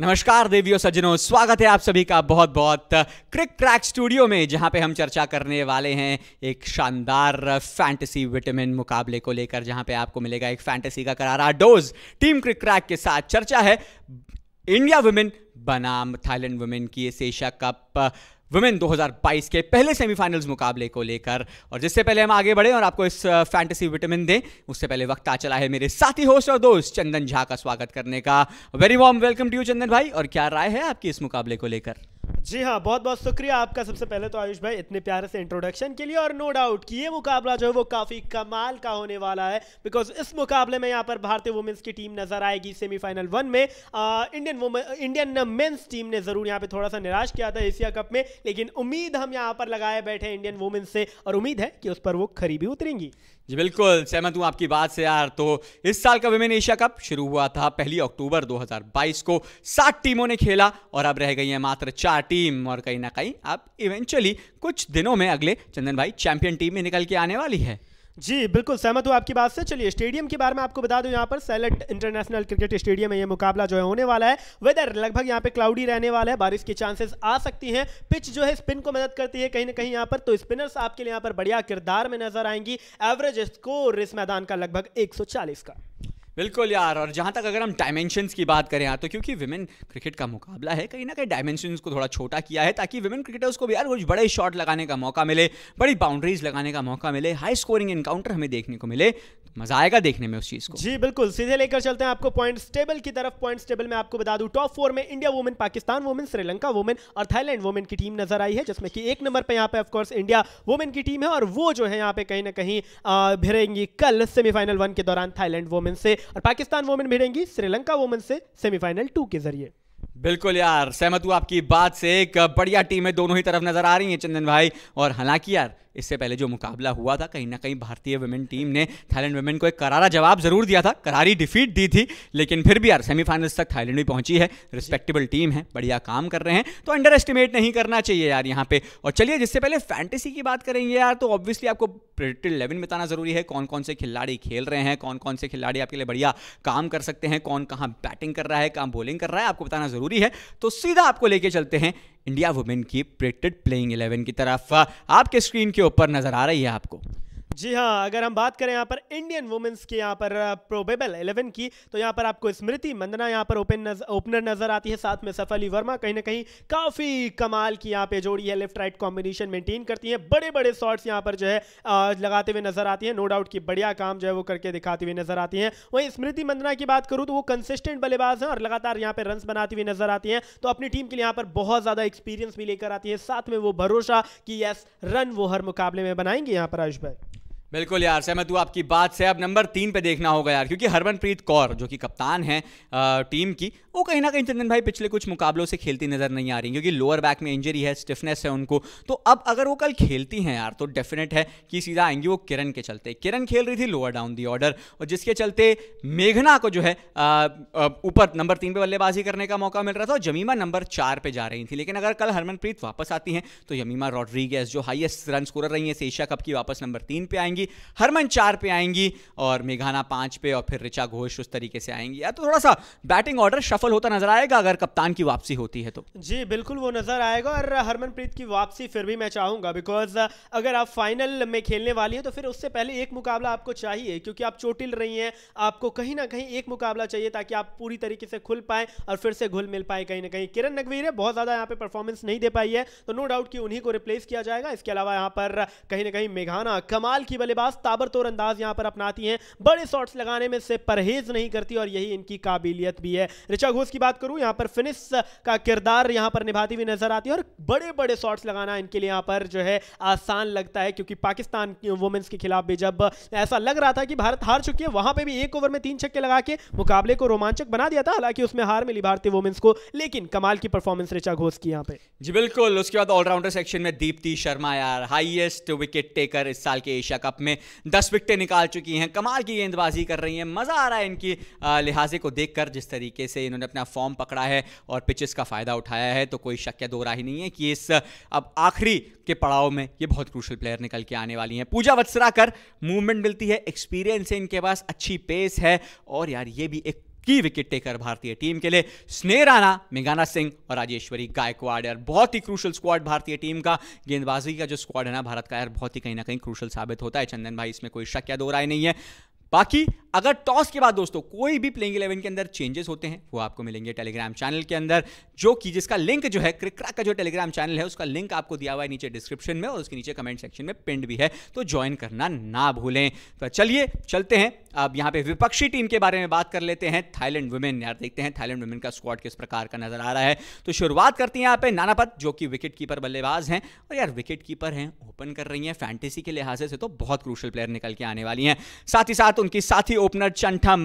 नमस्कार देवियों सज्जनों स्वागत है आप सभी का बहुत बहुत क्रिक क्रैक स्टूडियो में जहां पे हम चर्चा करने वाले हैं एक शानदार फैंटेसी विटामिन मुकाबले को लेकर जहां पे आपको मिलेगा एक फैंटेसी का करारा डोज टीम क्रिक क्रैक के साथ चर्चा है इंडिया वुमेन बनाम थाईलैंड वुमेन की इस एशिया कप वुमेन 2022 के पहले सेमीफाइनल्स मुकाबले को लेकर और जिससे पहले हम आगे बढ़े और आपको इस फैंटेसी विटामिन दें उससे पहले वक्त आ चला है मेरे साथी होस्ट और दोस्त चंदन झा का स्वागत करने का very warm welcome to you Chandan भाई और क्या राय है आपकी इस मुकाबले को लेकर जी हाँ बहुत बहुत शुक्रिया आपका सबसे पहले तो आयुष भाई इतने प्यारे से इंट्रोडक्शन के लिए और नो डाउट कि ये मुकाबला जो है वो काफ़ी कमाल का होने वाला है बिकॉज इस मुकाबले में यहाँ पर भारतीय वुमेंस की टीम नजर आएगी सेमीफाइनल वन में आ, Indian women Indian mens team ने ज़रूर यहाँ पे थोड़ा सा निराश किया था एशिया कप में लेकिन उम्मीद हम यहाँ पर लगाए बैठे इंडियन वुमेन्स से और उम्मीद है कि उस पर वो खरी भी उतरेंगी जी बिल्कुल सहमत हूँ आपकी बात से यार तो इस साल का वुमेन एशिया कप शुरू हुआ था पहली अक्टूबर 2022 को सात टीमों ने खेला और अब रह गई हैं मात्र चार स्टार टीम और कहीं ना कहीं आप इवेंचुअली कुछ दिनों में अगले चंदन भाई चैंपियन टीम में निकल के आने वाली है जी बिल्कुल सहमत हूँ आपकी बात से चलिए स्टेडियम के बारे में आपको बता दूं यहाँ पर सैलेट इंटरनेशनल क्रिकेट स्टेडियम में ये मुकाबला जो है होने वाला है वेदर लगभग यहाँ पे क्लाउडी रहने वाला है बारिश के चांसेस आ सकती हैं पिच जो है स्पिन को मदद करती है कहीं ना कहीं यहाँ पर तो स्पिनर्स आपके लिए यहाँ पर बढ़िया किरदार में नजर आएंगी एवरेज स्कोर इस मैदान का लगभग एक का बिल्कुल यार और जहाँ तक अगर हम डायमेंशंस की बात करें यहाँ तो क्योंकि विमेन क्रिकेट का मुकाबला है कहीं ना कहीं डायमेंशंस को थोड़ा छोटा किया है ताकि विमेन क्रिकेटर्स को भी यार कुछ बड़े शॉट लगाने का मौका मिले बड़ी बाउंड्रीज लगाने का मौका मिले हाई स्कोरिंग इनकाउंटर हमें देखने को मिले तो मजा आएगा देखने में उस चीज को जी बिल्कुल सीधे लेकर चलते हैं आपको पॉइंट्स टेबल की तरफ पॉइंट्स टेबल में आपको बता दूं टॉप फोर में India women Pakistan women Sri Lanka women और थाईलैंड वुमेन की टीम नजर आई है जिसमें कि एक नंबर पर यहाँ पे ऑफकोर्स इंडिया वुमेन की टीम है और वो जो है यहाँ पे कहीं ना कहीं भिड़ेंगी कल सेमीफाइनल वन के दौरान थाईलैंड वुमेन से और पाकिस्तान वोमेन भिड़ेंगी श्रीलंका वोमेन से सेमीफाइनल टू के जरिए बिल्कुल यार सहमत हूँ आपकी बात से एक बढ़िया टीमें दोनों ही तरफ नजर आ रही हैं चंदन भाई और हालांकि यार इससे पहले जो मुकाबला हुआ था कहीं ना कहीं भारतीय वुमेन टीम ने थाईलैंड वुमेन को एक करारा जवाब जरूर दिया था करारी डिफीट दी थी लेकिन फिर भी यार सेमीफाइनल्स तक थाईलैंड भी पहुंची है रिस्पेक्टेबल टीम है बढ़िया काम कर रहे हैं तो अंडर एस्टिमेट नहीं करना चाहिए यार यहाँ पे और चलिए जिससे पहले फैंटेसी की बात करेंगे यार तो ऑब्वियसली आपको प्रेडिक्टेड इलेवन बताना जरूरी है कौन कौन से खिलाड़ी खेल रहे हैं कौन कौन से खिलाड़ी आपके लिए बढ़िया काम कर सकते हैं कौन कहाँ बैटिंग कर रहा है कहाँ बॉलिंग कर रहा है आपको बताना जरूरी ज़रूरी है तो सीधा आपको लेके चलते हैं इंडिया वुमेन की प्रेटेड प्लेइंग इलेवन की तरफ आपके स्क्रीन के ऊपर नज़र आ रही है आपको जी हाँ अगर हम बात करें यहाँ पर इंडियन वुमेन्स की यहाँ पर प्रोबेबल इलेवन की तो यहाँ पर आपको स्मृति मंदना यहाँ पर ओपन नज, ओपनर नजर आती है साथ में सफली वर्मा कहीं ना कहीं काफ़ी कमाल की यहाँ पे जोड़ी है लेफ्ट राइट कॉम्बिनेशन मेंटेन करती है बड़े बड़े शॉट्स यहाँ पर जो है लगाते हुए नजर आती है नो डाउट की बढ़िया काम जो है वो करके दिखाती हुई नजर आती है वहीं स्मृति मंदना की बात करूँ तो वो कंसिस्टेंट बल्लेबाज हैं और लगातार यहाँ पर रन बनाती हुई नजर आती है तो अपनी टीम के लिए यहाँ पर बहुत ज़्यादा एक्सपीरियंस भी लेकर आती है साथ में वो भरोसा कि यस रन वो हर मुकाबले में बनाएंगे यहाँ पर आयुष भाई बिल्कुल यार सहमत हूँ आपकी बात से अब नंबर तीन पे देखना होगा यार क्योंकि हरमनप्रीत कौर जो कि कप्तान है टीम की वो कहीं ना कहीं चंदन भाई पिछले कुछ मुकाबलों से खेलती नजर नहीं आ रही क्योंकि लोअर बैक में इंजरी है स्टिफनेस है उनको तो अब अगर वो कल खेलती हैं यार तो डेफिनेट है कि सीधा आएंगी वो किरण के चलते किरण खेल रही थी लोअर डाउन दी ऑर्डर और जिसके चलते मेघना को जो है ऊपर नंबर तीन पर बल्लेबाजी करने का मौका मिल रहा था और जमीमा नंबर चार पर जा रही थी लेकिन अगर कल हरमनप्रीत वापस आती हैं तो यमीमा रॉड्रीगेस जो हाइएस्ट रन स्कोर रही हैं एशिया कप की वापस नंबर तीन पर आएंगी आएंगी हरमन चार पे आएंगी और मेघाना पांच पे और फिर ऋचा घोष उस तरीके से आएंगी या तो थोड़ा सा बैटिंग ऑर्डर सफल होता नजर आएगा अगर कप्तान की वापसी होती है तो जी बिल्कुल वो नजर आएगा और हरमनप्रीत की वापसी फिर भी मैं चाहूंगा बिकॉज अगर आप फाइनल में खेलने वाली हैं तो फिर उससे पहले एक मुकाबला आपको चाहिए क्योंकि आप चोटिल रही हैं आपको कहीं ना कहीं एक मुकाबला चाहिए ताकि आप पूरी तरीके से खुल पाए और फिर से घुल मिल पाए कहीं ना कहीं किरण नगवीर है बहुत ज़्यादा यहाँ पे परफॉर्मेंस नहीं दे पाई है तो नो डाउट कि उन्हीं को रिप्लेस किया जाएगा इसके अलावा यहाँ पर कहीं ना कहीं मेघाना कमाल की बल्ले बल्लेबाज ताबड़तोड़ अंदाज यहां पर अपनाती हैं बड़े शॉट्स लगाने में से परहेज नहीं करती और यही इनकी काबिलियत भी है ऋचा घोष की बात करूं यहां पर फिनिश का किरदार यहां पर निभाती हुई नजर आती है और बड़े बड़े शॉट्स लगाना इनके लिए यहां पर जो है आसान लगता है क्योंकि पाकिस्तान वुमेन्स के खिलाफ भी जब ऐसा लग रहा था कि भारत हार चुकी है वहां पर भी एक ओवर में तीन छक्के लगा के मुकाबले को रोमांचक बना दिया था हालांकि उसमें हार मिली भारतीय वुमेन्स को लेकिन कमाल की परफॉर्मेंस ऋचा घोष की यहाँ पे जी बिल्कुल उसके बाद ऑलराउंडर सेक्शन में दीप्ति शर्मा यार हाईएस्ट विकेट टेकर इस साल के एशिया कप में दस विकटें निकाल चुकी हैं कमाल की गेंदबाजी कर रही हैं मज़ा आ रहा है इनकी लिहाजे को देख जिस तरीके से इन्होंने अपना फॉर्म पकड़ा है और पिचेस का फ़ायदा उठाया है तो कोई शक्य या दो राही नहीं है कि इस अब आखिरी के पड़ाव में ये बहुत क्रूशल प्लेयर निकल के आने वाली हैं पूजा वत्सरा कर मूवमेंट मिलती है एक्सपीरियंस है इनके पास अच्छी पेस है और यार ये भी एक की विकेट टेकर भारतीय टीम के लिए स्नेह राणा मेघाना सिंह और राजेश्वरी गायकवाड़ यार बहुत ही क्रूशल स्क्वाड भारतीय टीम का गेंदबाजी का जो स्क्वाड है ना भारत का यार बहुत ही कहीं ना कहीं क्रूशल साबित होता है चंदन भाई इसमें कोई शक या दो राय नहीं है बाकी अगर टॉस के बाद दोस्तों कोई भी प्लेइंग इलेवन के अंदर चेंजेस होते हैं वो आपको मिलेंगे टेलीग्राम चैनल के अंदर जो कि जिसका लिंक जो है क्रिक्रा का जो टेलीग्राम चैनल है उसका लिंक आपको दिया हुआ है नीचे डिस्क्रिप्शन में और उसके नीचे कमेंट सेक्शन में पिंड भी है तो ज्वाइन करना ना भूलें तो चलिए चलते हैं अब यहाँ पे विपक्षी टीम के बारे में बात कर लेते हैं थाईलैंड वुमेन यार देखते हैं थाईलैंड वुमेन का स्क्वाड किस प्रकार का नजर आ रहा है तो शुरुआत करती है यहाँ पे नानापत जो कि विकेट कीपर बल्लेबाज हैं और यार विकेट कीपर हैं ओपन कर रही हैं फैंटेसी के लिहाज से तो बहुत क्रूशल प्लेयर निकल के आने वाली हैं साथ ही साथ उनके साथी ओपनर चंठम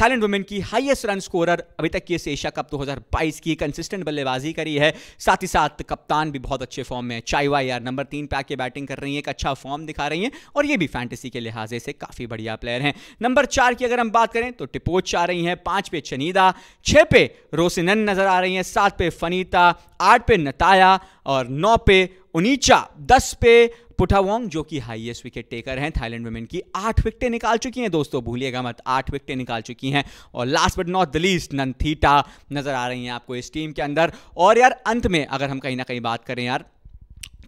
थाईलैंड वुमेन की हाईएस्ट रन स्कोरर अभी तक की इस एशिया कप 2022 की कंसिस्टेंट बल्लेबाजी करी है साथ ही साथ कप्तान भी बहुत अच्छे फॉर्म में चाईवा यार नंबर तीन पे आके बैटिंग कर रही है एक अच्छा फॉर्म दिखा रही हैं और ये भी फैंटेसी के लिहाजे से काफ़ी बढ़िया प्लेयर हैं नंबर चार की अगर हम बात करें तो टिपोच आ रही हैं पांच पे चनीदा छः पे रोसिनन नजर आ रही हैं सात पे फनीता आठ पे नताया और नौ पे उनीचा दस पे पुटावोंग जो कि हाईएस्ट विकेट टेकर हैं थाईलैंड वुमेन की आठ विकेटें निकाल चुकी हैं दोस्तों भूलिएगा मत आठ विकेटें निकाल चुकी हैं और last but not the least Nanthita नजर आ रही हैं आपको इस टीम के अंदर और यार अंत में अगर हम कहीं ना कहीं बात करें यार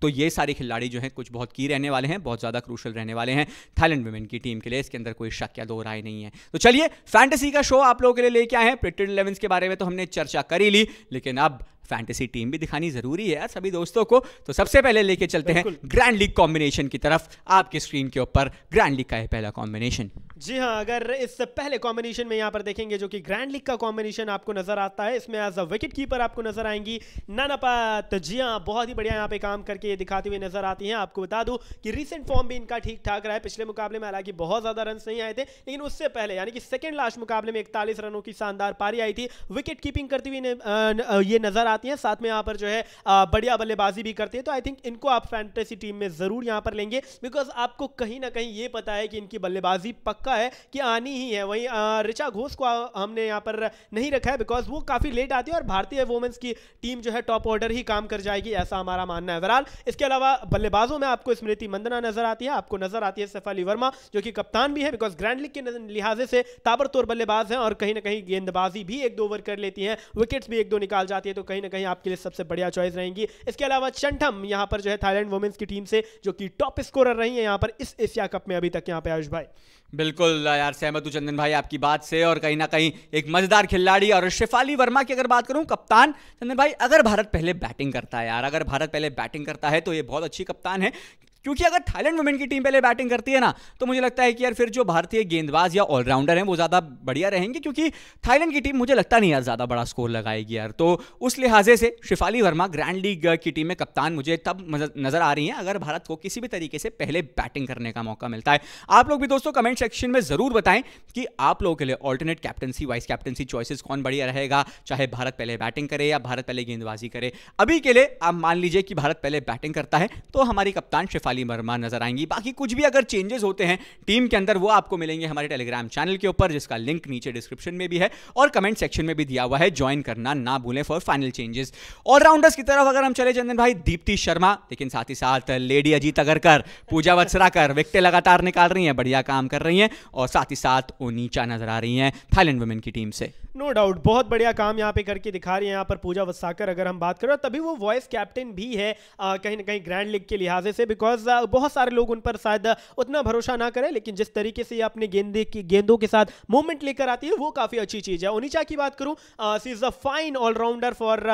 तो ये सारे खिलाड़ी जो हैं कुछ बहुत की रहने वाले हैं बहुत ज़्यादा क्रूशल रहने वाले हैं थाईलैंड वुमेन की टीम के लिए इसके अंदर कोई शक या दो राय नहीं है तो चलिए फैंटेसी का शो आप लोगों के लिए लेके आए हैं प्रिटेड इलेवन के बारे में तो हमने चर्चा करी ली लेकिन अब फैंटेसी टीम भी दिखानी जरूरी है यार सभी दोस्तों को तो सबसे पहले लेके चलते हैं ग्रैंड लीग कॉम्बिनेशन की तरफ आपके स्क्रीन के ऊपर ग्रैंड लीग का है पहला कॉम्बिनेशन जी हाँ अगर इससे पहले कॉम्बिनेशन में यहाँ पर देखेंगे जो कि ग्रैंड लीग का कॉम्बिनेशन आपको नजर आता है इसमें एज अ विकेट कीपर आपको नजर आएंगी नानापत तो जी हाँ बहुत ही बढ़िया यहाँ पे काम करके ये दिखाती हुई नजर आती हैं आपको बता दूं कि रिसेंट फॉर्म भी इनका ठीक ठाक रहा है पिछले मुकाबले में हालांकि बहुत ज्यादा रन नहीं आए थे लेकिन उससे पहले यानी कि सेकेंड लास्ट मुकाबले में इकतालीस रनों की शानदार पारी आई थी विकेट कीपिंग करती हुई ये नजर आती है साथ में यहाँ पर जो है बढ़िया बल्लेबाजी भी करती है तो आई थिंक इनको आप फैंटेसी टीम में जरूर यहाँ पर लेंगे बिकॉज आपको कहीं ना कहीं ये पता है कि इनकी बल्लेबाजी पक पक्का है कि आनी ही है वहीं ऋचा घोष को हमने यहाँ पर नहीं रखा है बिकॉज वो काफ़ी लेट आती है और भारतीय वुमेंस की टीम जो है टॉप ऑर्डर ही काम कर जाएगी ऐसा हमारा मानना है बहरहाल इसके अलावा बल्लेबाजों में आपको स्मृति मंदना नजर आती है आपको नजर आती है सैफ अली वर्मा जो कि कप्तान भी है बिकॉज ग्रैंड लीग के लिहाजे से ताबड़तोड़ बल्लेबाज हैं और कहीं ना कहीं गेंदबाजी भी एक दो ओवर कर लेती हैं विकेट्स भी एक दो निकाल जाती है तो कहीं ना कहीं आपके लिए सबसे बढ़िया चॉइस रहेंगी इसके अलावा चंठम यहाँ पर जो है थाईलैंड वुमेंस की टीम से जो कि टॉप स्कोरर रही है यहाँ पर इस एशिया कप में अभी तक यहाँ पे आयुष भाई बिल्कुल बिल्कुल यार सहमत हूँ चंदन भाई आपकी बात से और कहीं ना कहीं एक मजेदार खिलाड़ी और शेफाली वर्मा की अगर बात करूँ कप्तान चंदन भाई अगर भारत पहले बैटिंग करता है यार अगर भारत पहले बैटिंग करता है तो ये बहुत अच्छी कप्तान है क्योंकि अगर थाईलैंड वुमेन की टीम पहले बैटिंग करती है ना तो मुझे लगता है कि यार फिर जो भारतीय गेंदबाज या ऑलराउंडर हैं वो ज़्यादा बढ़िया रहेंगे क्योंकि थाईलैंड की टीम मुझे लगता नहीं यार ज़्यादा बड़ा स्कोर लगाएगी यार तो उस लिहाजे से शिफाली वर्मा ग्रैंड लीग की टीम में कप्तान मुझे तब नज़र आ रही है अगर भारत को किसी भी तरीके से पहले बैटिंग करने का मौका मिलता है आप लोग भी दोस्तों कमेंट सेक्शन में ज़रूर बताएं कि आप लोगों के लिए alternate captaincy vice captaincy choices कौन बढ़िया रहेगा चाहे भारत पहले बैटिंग करे या भारत पहले गेंदबाजी करे अभी के लिए आप मान लीजिए कि भारत पहले बैटिंग करता है तो हमारी कप्तान शिफाली वाली वर्मा नजर आएंगी बाकी कुछ भी अगर चेंजेस होते हैं टीम के अंदर वो आपको मिलेंगे हमारे टेलीग्राम चैनल के ऊपर जिसका लिंक नीचे डिस्क्रिप्शन में भी है और कमेंट सेक्शन में भी दिया हुआ है ज्वाइन करना ना भूलें फॉर फाइनल चेंजेस ऑलराउंडर्स की तरफ अगर हम चले चंदन भाई दीप्ति शर्मा लेकिन साथ ही साथ लेडी अजीत अगरकर पूजा वत्सराकर विकटे लगातार निकाल रही है बढ़िया काम कर रही है और साथ ही साथ वो नीचा नजर आ रही है थाईलैंड वुमेन की टीम से नो no डाउट बहुत बढ़िया काम यहाँ पे करके दिखा रही है यहाँ पर पूजा वसाकर अगर हम बात करें तभी वो वॉइस कैप्टन भी है कहीं ना कहीं ग्रैंड लीग के लिहाजे से बिकॉज बहुत सारे लोग उन पर शायद उतना भरोसा ना करें लेकिन जिस तरीके से ये अपने गेंदे की गेंदों के साथ मूवमेंट लेकर आती है वो काफ़ी अच्छी चीज़ है ओनिचा की बात करूं she is a fine allrounder for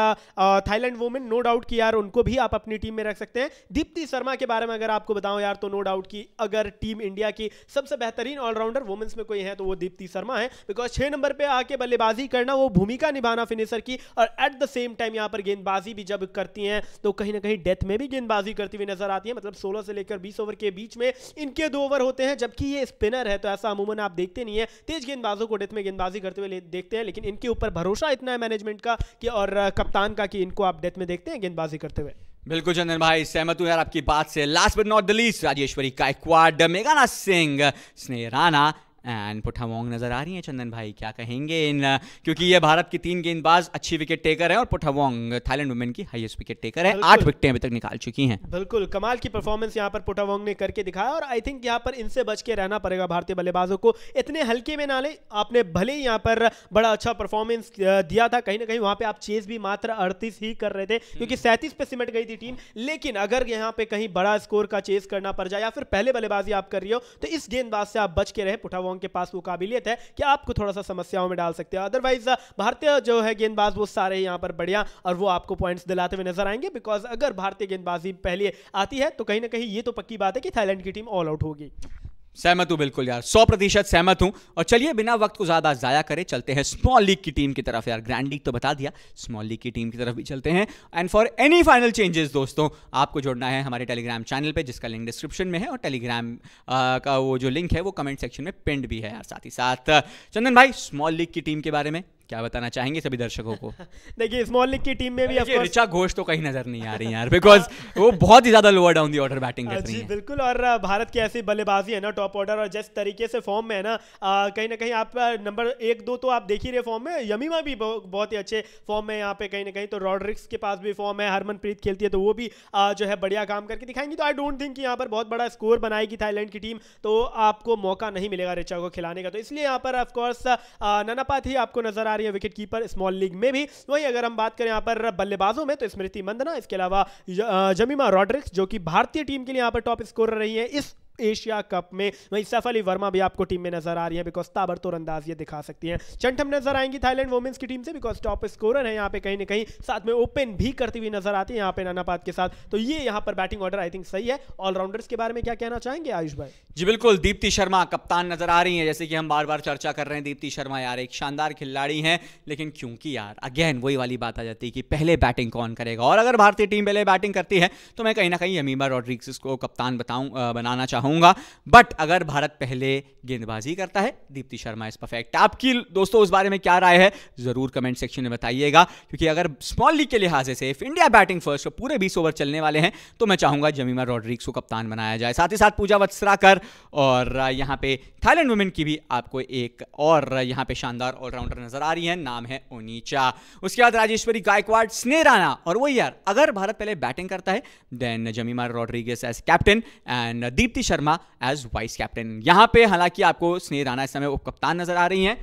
Thailand women no doubt कि यार उनको भी आप अपनी टीम में रख सकते हैं दीप्ति शर्मा के बारे में अगर आपको बताऊं यार तो नो डाउट कि अगर टीम इंडिया की सबसे बेहतरीन ऑलराउंडर वुमेन्स में कोई है तो वो दीप्ति शर्मा है बिकॉज छह नंबर पर आके बल्लेबाजी करना वो भूमिका निभाना फिनिशर की और एट द सेम टाइम यहां पर गेंदबाजी भी जब करती हैं तो कहीं ना कहीं डेथ में भी गेंदबाजी करती हुई नजर आती है मतलब सोलह सोलह से लेकर बीस ओवर के बीच में इनके दो ओवर होते हैं जबकि ये स्पिनर है तो ऐसा अमूमन आप देखते नहीं है तेज गेंदबाजों को डेथ में गेंदबाजी करते हुए देखते हैं लेकिन इनके ऊपर भरोसा इतना है मैनेजमेंट का कि और कप्तान का कि इनको आप डेथ में देखते हैं गेंदबाजी करते हुए बिल्कुल चंदन भाई सहमत हूँ यार आपकी बात से last but not the least Rajeshwari का एक्वाड मेघाना सिंह स्नेहराना एंड पुठामोंग नज़र आ रही हैं चंदन भाई क्या कहेंगे इन क्योंकि ये भारत की तीन गेंदबाज अच्छी विकेट टेकर हैं और पुठावोंग थाईलैंड वुमेन की हाईएस्ट विकेट टेकर है आठ विकेटें अभी तक निकाल चुकी हैं बिल्कुल कमाल की परफॉर्मेंस यहाँ पर पुठावोंग ने करके दिखाया और आई थिंक यहाँ पर इनसे बच के रहना पड़ेगा भारतीय बल्लेबाजों को इतने हल्के में ना ले आपने भले ही यहाँ पर बड़ा अच्छा परफॉर्मेंस दिया था कहीं ना कहीं वहाँ पे आप चेस भी मात्र अड़तीस ही कर रहे थे क्योंकि सैंतीस पे सिमट गई थी टीम लेकिन अगर यहाँ पे कहीं बड़ा स्कोर का चेस करना पड़ जाए या फिर पहले बल्लेबाजी आप कर रही हो तो इस गेंदबाज से आप बच के रहे पुठावोंग वोंग के पास वो काबिलियत है कि आपको थोड़ा सा समस्याओं में डाल सकते हैं अदरवाइज भारतीय जो है गेंदबाज वो सारे यहाँ पर बढ़िया और वो आपको पॉइंट्स दिलाते हुए नजर आएंगे बिकॉज अगर भारतीय गेंदबाजी पहले आती है तो कहीं ना कहीं ये तो पक्की बात है कि थाईलैंड की टीम ऑल आउट होगी सहमत हूं बिल्कुल यार सौ प्रतिशत सहमत हूं और चलिए बिना वक्त को ज़्यादा ज़ाया करें चलते हैं स्मॉल लीग की टीम की तरफ यार ग्रैंड लीग तो बता दिया स्मॉल लीग की टीम की तरफ भी चलते हैं and for any final changes दोस्तों आपको जोड़ना है हमारे टेलीग्राम चैनल पे जिसका लिंक डिस्क्रिप्शन में है और टेलीग्राम का वो जो लिंक है वो कमेंट सेक्शन में पिंड भी है यार साथ ही साथ चंदन भाई स्मॉल लीग की टीम के बारे में क्या बताना चाहेंगे सभी दर्शकों को देखिए स्मॉल लीग की टीम में भी course... ऋचा घोष तो कहीं नजर नहीं आ रही यार बिकॉज वो बहुत ही ज्यादा lower down the order batting कर हाँ रही है बिल्कुल और भारत की ऐसी बल्लेबाजी है ना टॉप ऑर्डर और जिस तरीके से फॉर्म में है ना कहीं ना कहीं आप नंबर एक दो तो आप देख ही रहे फॉर्म में यमीमा भी बहुत ही अच्छे फॉर्म में यहाँ पे कहीं ना कहीं तो रॉड्रिक्स के पास भी फॉर्म है हरमनप्रीत खेलती है तो वो भी जो है बढ़िया काम करके दिखाएंगी तो आई डोंट थिंक यहाँ पर बहुत बड़ा स्कोर बनाएगी थाईलैंड की टीम तो आपको मौका नहीं मिलेगा रिचा को खिलाने का तो इसलिए यहाँ पर ऑफकोर्स ननापात ही आपको नजर आ रही है विकेट कीपर स्मॉल लीग में भी वहीं अगर हम बात करें यहाँ पर बल्लेबाजों में तो स्मृति मंदना इसके अलावा जमीमा रॉड्रिक्स जो कि भारतीय टीम के लिए यहाँ पर टॉप स्कोर रही है इस एशिया कप में वहीं सैफ अली वर्मा भी आपको टीम में नजर आ रही है बिकॉज ताबड़तोड़ अंदाज ये दिखा सकती है चंटम नजर आएंगी थाईलैंड वुमेंस की टीम से बिकॉज टॉप स्कोरर है यहाँ पे कहीं ना कहीं साथ में ओपन भी करती हुई नजर आती है यहाँ पे नानापात के साथ तो ये यहाँ पर बैटिंग ऑर्डर आई थिंक सही है ऑलराउंडर्स के बारे में क्या कहना चाहेंगे आयुष भाई जी बिल्कुल दीप्ति शर्मा कप्तान नजर आ रही है जैसे कि हम बार बार चर्चा कर रहे हैं दीप्ति शर्मा यार एक शानदार खिलाड़ी है लेकिन क्योंकि यार अगेन वही वाली बात आ जाती है कि पहले बैटिंग कौन करेगा और अगर भारतीय टीम पहले बैटिंग करती है तो मैं कहीं ना कहीं अमीबा रॉड्रिक्स को कप्तान बताऊं बनाना चाहूँ कहूँगा बट अगर भारत पहले गेंदबाजी करता है दीप्ति शर्मा इस परफेक्ट आपकी दोस्तों उस बारे में क्या राय है ज़रूर कमेंट सेक्शन में बताइएगा क्योंकि अगर स्मॉल लीग के लिहाज से इफ इंडिया बैटिंग फर्स्ट और पूरे बीस ओवर चलने वाले हैं तो मैं चाहूंगा जमीमा रॉड्रिक्स को कप्तान बनाया जाए साथ ही साथ पूजा वत्सराकर और यहाँ पे थाईलैंड वुमेन की भी आपको एक और यहाँ पे शानदार ऑलराउंडर नजर आ रही है नाम है ओनीचा उसके बाद राजेश्वरी गायकवाड़ स्नेराना और वो यार अगर भारत पहले बैटिंग करता है then Jemimah Rodrigues as captain and Deepti Sharma Sharma as vice captain यहां पे हालांकि आपको स्नेह राणा इस समय उप कप्तान नजर आ रही हैं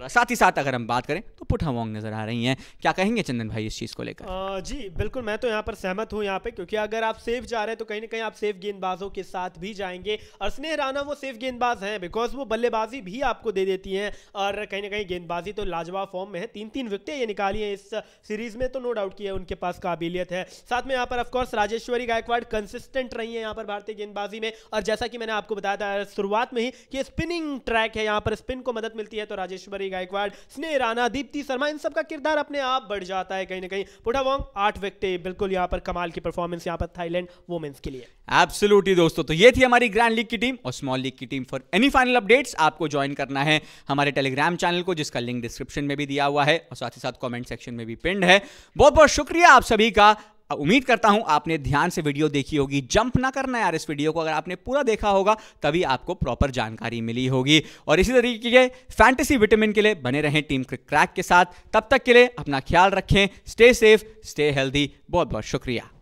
और साथ ही साथ अगर हम बात करें तो पुठा वोंग नज़र आ रही हैं क्या कहेंगे चंदन भाई इस चीज़ को लेकर जी बिल्कुल मैं तो यहाँ पर सहमत हूँ यहाँ पे क्योंकि अगर आप सेफ जा रहे हैं तो कहीं ना कहीं आप सेफ गेंदबाजों के साथ भी जाएंगे और स्नेह राना वो सेफ गेंदबाज हैं बिकॉज वो बल्लेबाजी भी आपको दे देती हैं और कहीं ना कहीं गेंदबाजी तो लाजवाब फॉर्म में है तीन तीन विकटें ये निकाली हैं इस सीरीज में तो नो डाउट की है उनके पास काबिलियत है साथ में यहाँ पर ऑफकोर्स राजेश्वरी गायकवाड़ कंसिस्टेंट रही है यहाँ पर भारतीय गेंदबाजी में और जैसा कि मैंने आपको बताया था शुरुआत में ही कि स्पिनिंग ट्रैक है यहाँ पर स्पिन को मदद मिलती है तो राजेश्वरी वैशाली गायकवाड़ स्नेह राणा दीप्ति शर्मा इन सबका किरदार अपने आप बढ़ जाता है कहीं ना कहीं पुटावोंग आठ विकेटें बिल्कुल यहाँ पर कमाल की परफॉर्मेंस यहाँ पर थाईलैंड वुमेन्स के लिए एब्सोल्युटली दोस्तों तो ये थी हमारी ग्रैंड लीग की टीम और स्मॉल लीग की team for any final updates आपको ज्वाइन करना है हमारे टेलीग्राम चैनल को जिसका लिंक डिस्क्रिप्शन में भी दिया हुआ है और साथ ही साथ कमेंट सेक्शन में भी पिंड है बहुत बहुत शुक्रिया आप सभी का उम्मीद करता हूं आपने ध्यान से वीडियो देखी होगी जंप ना करना यार इस वीडियो को अगर आपने पूरा देखा होगा तभी आपको प्रॉपर जानकारी मिली होगी और इसी तरीके के फैंटेसी विटामिन के लिए बने रहें टीम क्रैक के साथ तब तक के लिए अपना ख्याल रखें स्टे सेफ स्टे हेल्दी बहुत बहुत शुक्रिया